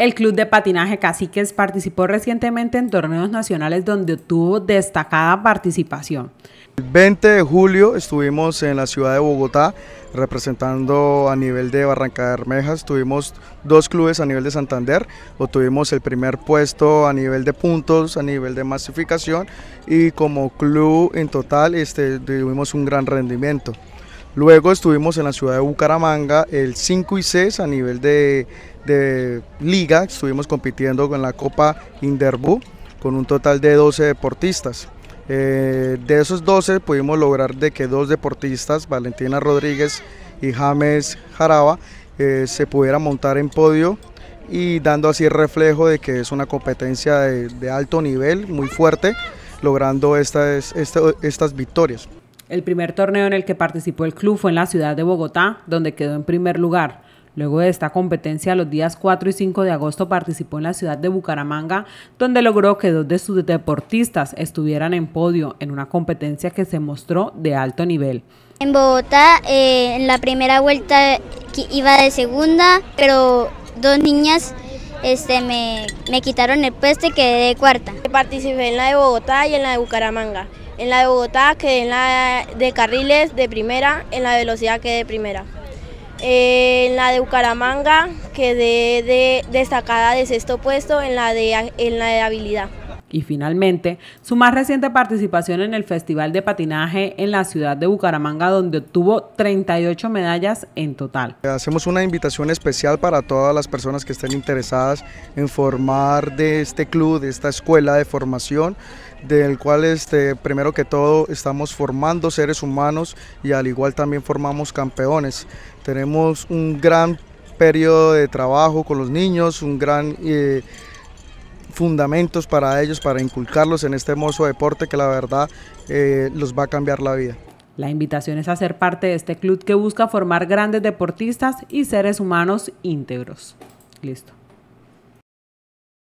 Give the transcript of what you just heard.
El Club de Patinaje Caciques participó recientemente en torneos nacionales donde obtuvo destacada participación. El 20 de julio estuvimos en la ciudad de Bogotá representando a nivel de Barranca de Bermejas, tuvimos dos clubes a nivel de Santander, obtuvimos el primer puesto a nivel de puntos, a nivel de masificación y como club en total este, tuvimos un gran rendimiento. Luego estuvimos en la ciudad de Bucaramanga el 5 y 6 a nivel de, liga, estuvimos compitiendo con la Copa Interbú con un total de 12 deportistas. Eh, de esos 12 pudimos lograr de que dos deportistas, Valentina Rodríguez y James Jaraba, eh, se pudieran montar en podio y dando así el reflejo de que es una competencia de, alto nivel, muy fuerte, logrando estas este, victorias. El primer torneo en el que participó el club fue en la ciudad de Bogotá, donde quedó en primer lugar. Luego de esta competencia, los días 4 y 5 de agosto participó en la ciudad de Bucaramanga, donde logró que dos de sus deportistas estuvieran en podio en una competencia que se mostró de alto nivel. En Bogotá, eh, en la primera vuelta iba de segunda, pero dos niñas este, me, me quitaron el puesto y quedé de cuarta. Participé en la de Bogotá y en la de Bucaramanga. En la de Bogotá quedé en la de carriles de primera, en la velocidad quedé de primera. Eh, en la de Bucaramanga quedé de destacada de sexto puesto en la de, en la de habilidad. Y finalmente, su más reciente participación en el Festival de Patinaje en la ciudad de Bucaramanga, donde obtuvo 38 medallas en total. Hacemos una invitación especial para todas las personas que estén interesadas en formar de este club, de esta escuela de formación, del cual este, primero que todo estamos formando seres humanos y al igual también formamos campeones. Tenemos un gran periodo de trabajo con los niños, un gran... Eh, fundamentos para ellos, para inculcarlos en este hermoso deporte que la verdad eh, los va a cambiar la vida. La invitación es a ser parte de este club que busca formar grandes deportistas y seres humanos íntegros. Listo.